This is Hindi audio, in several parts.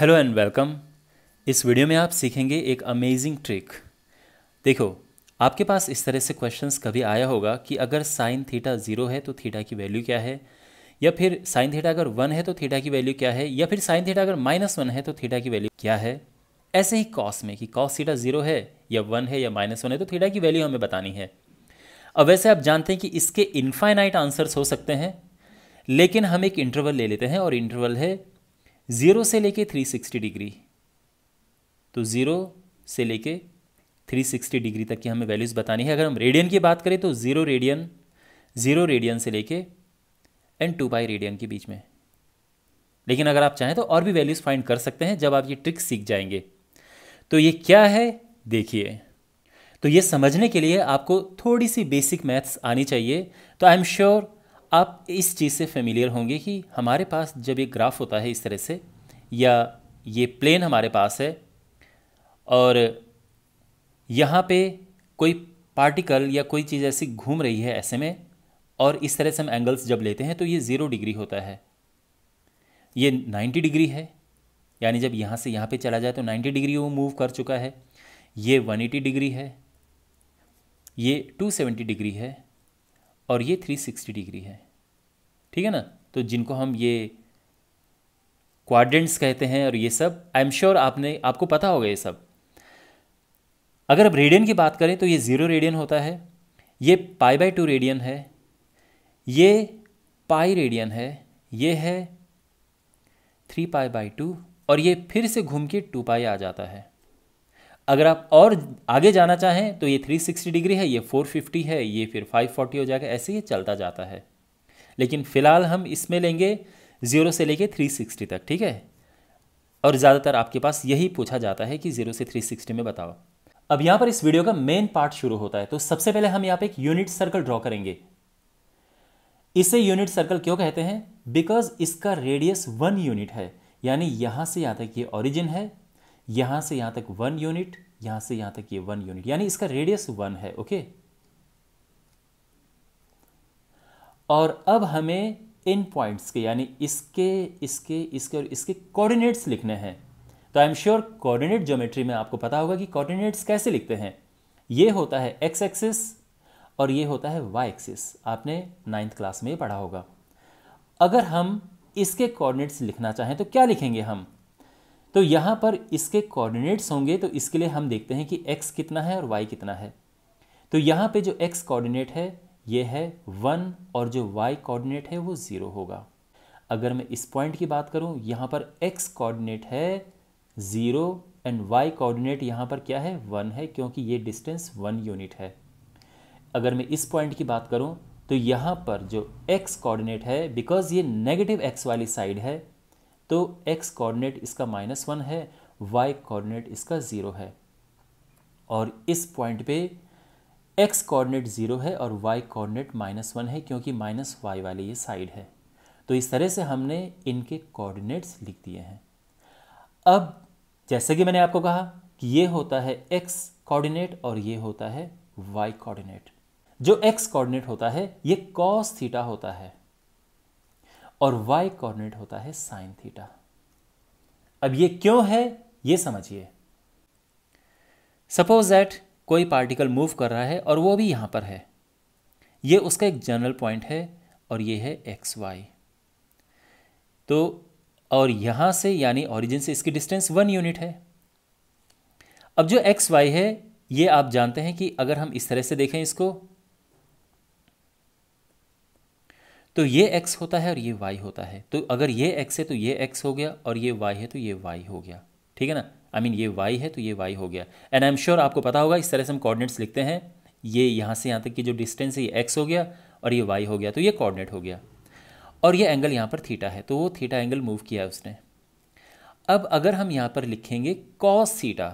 हेलो एंड वेलकम इस वीडियो में आप सीखेंगे एक अमेजिंग ट्रिक देखो आपके पास इस तरह से क्वेश्चंस कभी आया होगा कि अगर साइन थीटा ज़ीरो है तो थीटा की वैल्यू क्या है या फिर साइन थीटा अगर वन है तो थीटा की वैल्यू क्या है या फिर साइन थीटा अगर माइनस वन है तो थीटा की वैल्यू क्या है ऐसे ही कॉस में कि कॉस थीटा ज़ीरो है या वन है या माइनस वन है तो थीटा की वैल्यू हमें बतानी है अब वैसे आप जानते हैं कि इसके इन्फाइनाइट आंसर्स हो सकते हैं लेकिन हम एक इंटरवल ले लेते हैं और इंटरवल है ज़ीरो से लेके 360 डिग्री तो ज़ीरो से लेके 360 डिग्री तक की हमें वैल्यूज़ बतानी है अगर हम रेडियन की बात करें तो ज़ीरो रेडियन ज़ीरो रेडियन से लेके एंड टू बाई रेडियन के बीच में लेकिन अगर आप चाहें तो और भी वैल्यूज़ फाइंड कर सकते हैं जब आप ये ट्रिक सीख जाएंगे तो ये क्या है देखिए तो ये समझने के लिए आपको थोड़ी सी बेसिक मैथ्स आनी चाहिए तो आई एम श्योर आप इस चीज़ से फेमिलियर होंगे कि हमारे पास जब ये ग्राफ होता है इस तरह से या ये प्लेन हमारे पास है और यहाँ पे कोई पार्टिकल या कोई चीज़ ऐसी घूम रही है ऐसे में और इस तरह से हम एंगल्स जब लेते हैं तो ये ज़ीरो डिग्री होता है ये नाइन्टी डिग्री है यानी जब यहाँ से यहाँ पे चला जाए तो नाइन्टी डिग्री वो मूव कर चुका है ये वन एटी डिग्री है ये टू सेवेंटी डिग्री है और ये 360 डिग्री है ठीक है ना तो जिनको हम ये क्वाड्रेंट्स कहते हैं और ये सब आई एम श्योर आपने आपको पता होगा ये सब अगर आप रेडियन की बात करें तो ये ज़ीरो रेडियन होता है ये पाई बाई टू रेडियन है ये पाई रेडियन है ये है थ्री पाई बाई टू और ये फिर से घूम के टू पाई आ जाता है अगर आप और आगे जाना चाहें तो ये 360 डिग्री है ये 450 है ये फिर 540 हो जाएगा ऐसे ही चलता जाता है लेकिन फ़िलहाल हम इसमें लेंगे ज़ीरो से लेके 360 तक ठीक है और ज़्यादातर आपके पास यही पूछा जाता है कि ज़ीरो से 360 में बताओ अब यहाँ पर इस वीडियो का मेन पार्ट शुरू होता है तो सबसे पहले हम यहाँ पर एक यूनिट सर्कल ड्रॉ करेंगे इसे यूनिट सर्कल क्यों कहते हैं बिकॉज इसका रेडियस वन यूनिट है यानी यहाँ से यहाँ तक ये ओरिजिन ऑरिजिन है यहाँ से यहाँ तक वन यूनिट यहां से यहां तक ये वन यूनिट यानी इसका रेडियस वन है ओके और अब हमें इन पॉइंट्स के यानी इसके इसके इसके और इसके कोऑर्डिनेट्स लिखने हैं तो I am sure coordinate geometry में आपको पता होगा कि कोऑर्डिनेट्स कैसे लिखते हैं ये होता है एक्स एक्सिस और ये होता है वाई एक्सिस आपने नाइन्थ क्लास में पढ़ा होगा अगर हम इसके कोऑर्डिनेट्स लिखना चाहें तो क्या लिखेंगे हम तो यहाँ पर इसके कोऑर्डिनेट्स होंगे तो इसके लिए हम देखते हैं कि x कितना है और y कितना है तो यहाँ पे जो x कोऑर्डिनेट है ये है वन और जो y कोऑर्डिनेट है वो ज़ीरो होगा अगर मैं इस पॉइंट की बात करूँ यहाँ पर x कोऑर्डिनेट है ज़ीरो एंड y कोऑर्डिनेट यहाँ पर क्या है वन है क्योंकि ये डिस्टेंस वन यूनिट है अगर मैं इस पॉइंट की बात करूँ तो यहाँ पर जो x कोऑर्डिनेट है बिकॉज ये नेगेटिव x वाली साइड है तो एक्स कोऑर्डिनेट इसका माइनस वन है वाई कोऑर्डिनेट इसका ज़ीरो है और इस पॉइंट पे एक्स कोऑर्डिनेट ज़ीरो है और वाई कोऑर्डिनेट माइनस वन है क्योंकि माइनस वाई वाली ये साइड है तो इस तरह से हमने इनके कोऑर्डिनेट्स लिख दिए हैं अब जैसे कि मैंने आपको कहा कि ये होता है एक्स कोऑर्डिनेट और ये होता है वाई कोऑर्डिनेट जो एक्स कोऑर्डिनेट होता है ये कॉस थीटा होता है और वाई कोऑर्डिनेट होता है साइन थीटा अब ये क्यों है ये समझिए सपोज दैट कोई पार्टिकल मूव कर रहा है और वो भी यहां पर है ये उसका एक जनरल पॉइंट है और ये है एक्स वाई तो और यहां से यानी ओरिजिन से इसकी डिस्टेंस वन यूनिट है अब जो एक्स वाई है ये आप जानते हैं कि अगर हम इस तरह से देखें इसको तो ये एक्स होता है और ये वाई होता है तो अगर ये एक्स है तो ये एक्स हो गया और ये वाई है तो ये वाई हो गया ठीक है ना आई I मीन mean, ये वाई है तो ये वाई हो गया एंड आई एम श्योर आपको पता होगा इस तरह से हम कॉर्डिनेट्स लिखते हैं ये यहाँ से यहाँ तक की जो डिस्टेंस है ये x हो गया और ये वाई हो गया तो ये कॉर्डिनेट हो गया और ये एंगल यहाँ पर थीटा है तो वो थीटा एंगल मूव किया है उसने अब अगर हम यहाँ पर लिखेंगे कॉस थीटा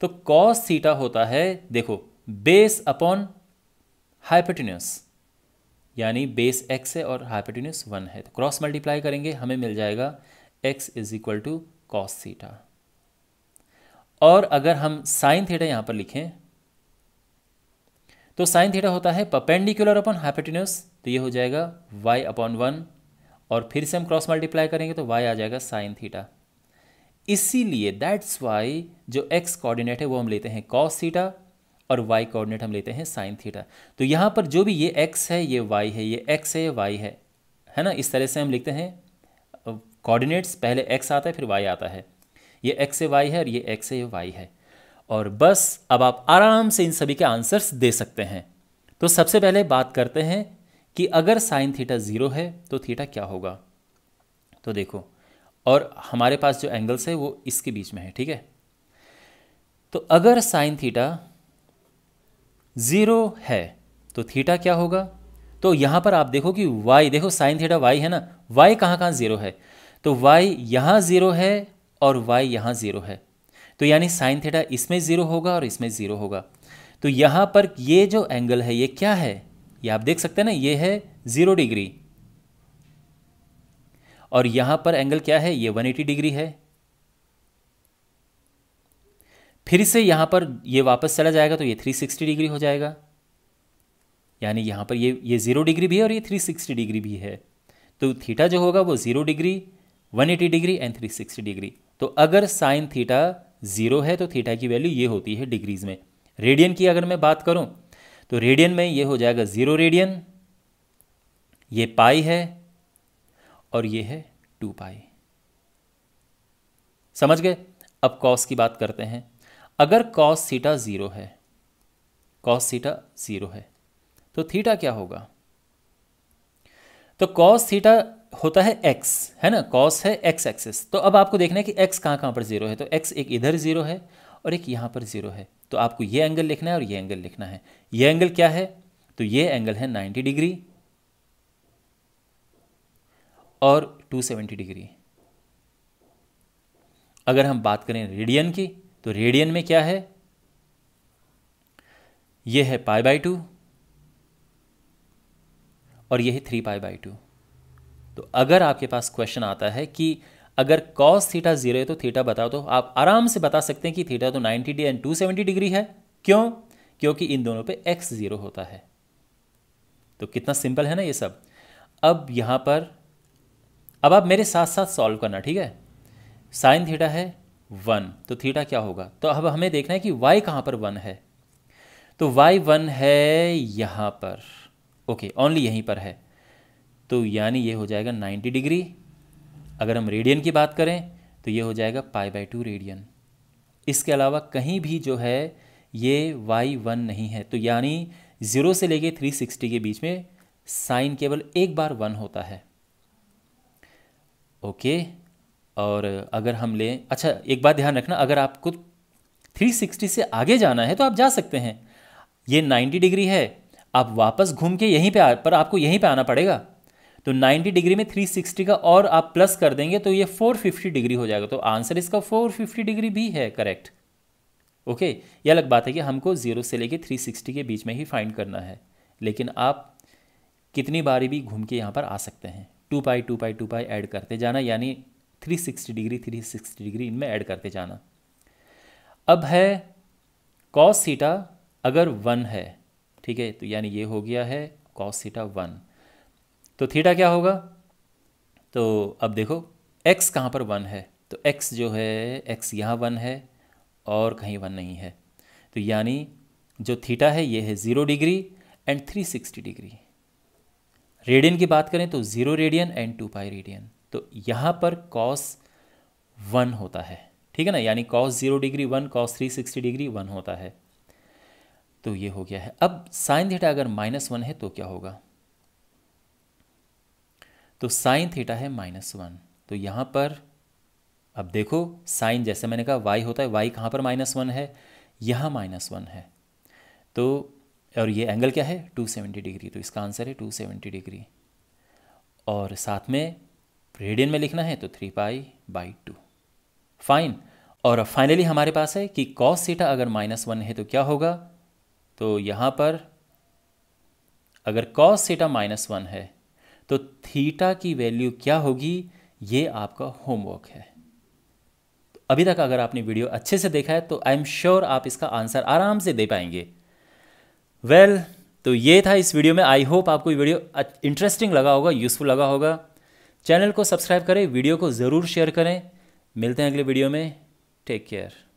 तो कॉस थीटा होता है देखो बेस अपॉन हाइपोटिन्यूस यानी बेस एक्स है और हाइपोटिन्यूस वन है तो क्रॉस मल्टीप्लाई करेंगे हमें मिल जाएगा X is equal to cos theta और अगर हम साइन थीटा यहां पर लिखें तो साइन थीटा होता है पपेंडिकुलर अपॉन हाइपोटिन्यूस तो ये हो जाएगा वाई अपॉन वन और फिर से हम क्रॉस मल्टीप्लाई करेंगे तो वाई आ जाएगा साइन थीटा इसीलिए दैट्स वाई जो एक्स कोऑर्डिनेट है वो हम लेते हैं कॉस सीटा और वाई कोऑर्डिनेट हम लेते हैं साइन थीटा तो यहाँ पर जो भी ये एक्स है ये वाई है ये एक्स है ये वाई है है ना इस तरह से हम लिखते हैं कोऑर्डिनेट्स पहले एक्स आता है फिर वाई आता है ये एक्स से वाई है और ये एक्स से वाई है और बस अब आप आराम से इन सभी के आंसर्स दे सकते हैं तो सबसे पहले बात करते हैं कि अगर साइन थीटा ज़ीरो है तो थीटा क्या होगा तो देखो और हमारे पास जो एंगल्स है वो इसके बीच में है ठीक है तो अगर साइन थीटा ज़ीरो है तो थीटा क्या होगा तो यहाँ पर आप देखो कि y देखो साइन थीटा y है ना y कहाँ कहाँ ज़ीरो है तो y यहाँ ज़ीरो है और y यहाँ ज़ीरो है तो यानी साइन थीटा इसमें ज़ीरो होगा और इसमें ज़ीरो होगा तो यहाँ पर ये जो एंगल है ये क्या है ये आप देख सकते हैं ना ये है ज़ीरो डिग्री और यहाँ पर एंगल क्या है ये 180 डिग्री है फिर से यहाँ पर ये वापस चला जाएगा तो ये 360 डिग्री हो जाएगा यानी यहाँ पर ये ये ज़ीरो डिग्री भी है और ये 360 डिग्री भी है तो थीटा जो होगा वो zero degree 180 degree and 360 degree तो अगर साइन थीटा ज़ीरो है तो थीटा की वैल्यू ये होती है डिग्रीज़ में रेडियन की अगर मैं बात करूँ तो रेडियन में ये हो जाएगा ज़ीरो रेडियन ये पाई है और ये है टू पाई समझ गए अब कॉस की बात करते हैं अगर कॉस थीटा ज़ीरो है कॉस थीटा ज़ीरो है तो थीटा क्या होगा तो कॉस थीटा होता है एक्स है ना कॉस है एक्स एक्सेस तो अब आपको देखना है कि एक्स कहां कहां पर ज़ीरो है तो एक्स एक इधर ज़ीरो है और एक यहां पर ज़ीरो है तो आपको ये एंगल लिखना है और ये एंगल लिखना है ये एंगल क्या है तो ये एंगल है 90 डिग्री और 270 डिग्री अगर हम बात करें रेडियन की तो रेडियन में क्या है ये है पाई बाई टू और यह है थ्री पाई बाई टू तो अगर आपके पास क्वेश्चन आता है कि अगर कॉस थीटा जीरो है तो थीटा बताओ तो आप आराम से बता सकते हैं कि थीटा तो 90 डिग्री एंड 270 डिग्री है क्यों क्योंकि इन दोनों पे एक्स जीरो होता है तो कितना सिंपल है ना ये सब अब यहां पर अब आप मेरे साथ साथ सॉल्व करना ठीक है साइन थीटा है वन तो थीटा क्या होगा तो अब हमें देखना है कि वाई कहाँ पर वन है तो वाई वन है यहाँ पर ओके ओनली यहीं पर है तो यानी ये हो जाएगा 90 डिग्री अगर हम रेडियन की बात करें तो ये हो जाएगा पाई बाई टू रेडियन इसके अलावा कहीं भी जो है ये वाई वन नहीं है तो यानी ज़ीरो से लेके 360 के बीच में साइन केवल एक बार वन होता है ओके और अगर हम लें अच्छा एक बात ध्यान रखना अगर आपको 360 से आगे जाना है तो आप जा सकते हैं ये 90 डिग्री है आप वापस घूम के यहीं पे आ पर आपको यहीं पे आना पड़ेगा तो 90 डिग्री में 360 का और आप प्लस कर देंगे तो ये 450 डिग्री हो जाएगा तो आंसर इसका 450 डिग्री भी है करेक्ट ओके ये अलग बात है कि हमको ज़ीरो से लेके 360 के बीच में ही फाइंड करना है लेकिन आप कितनी बारी भी घूम के यहाँ पर आ सकते हैं two pi two pi two pi add करते जाना यानी 360 डिग्री 360 डिग्री इनमें ऐड करते जाना अब है कॉस सीटा अगर वन है ठीक है तो यानी ये हो गया है कॉस सीटा वन तो थीटा क्या होगा तो अब देखो एक्स कहाँ पर वन है तो एक्स जो है एक्स यहाँ वन है और कहीं वन नहीं है तो यानी जो थीटा है ये है zero degree and three sixty degree radian की बात करें तो zero radian and two pi radian तो यहाँ पर कॉस वन होता है ठीक है ना यानी cos zero degree one cos three sixty degree one होता है तो ये हो गया है अब साइन थीटा अगर माइनस वन है तो क्या होगा तो साइन थीटा है माइनस वन तो यहाँ पर अब देखो साइन जैसे मैंने कहा वाई होता है वाई कहाँ पर माइनस वन है यहाँ माइनस वन है तो और ये एंगल क्या है 270 डिग्री तो इसका आंसर है 270 डिग्री और साथ में रेडियन में लिखना है तो three pi by two fine और फाइनली हमारे पास है कि कॉस सीटा अगर माइनस वन है तो क्या होगा तो यहां पर अगर कॉस सीटा माइनस वन है तो थीटा की वैल्यू क्या होगी ये आपका होमवर्क है तो अभी तक अगर आपने वीडियो अच्छे से देखा है तो आई एम श्योर आप इसका आंसर आराम से दे पाएंगे वेल well, तो ये था इस वीडियो में आई होप आपको ये वीडियो इंटरेस्टिंग लगा होगा यूज़फुल लगा होगा चैनल को सब्सक्राइब करें वीडियो को ज़रूर शेयर करें मिलते हैं अगले वीडियो में टेक केयर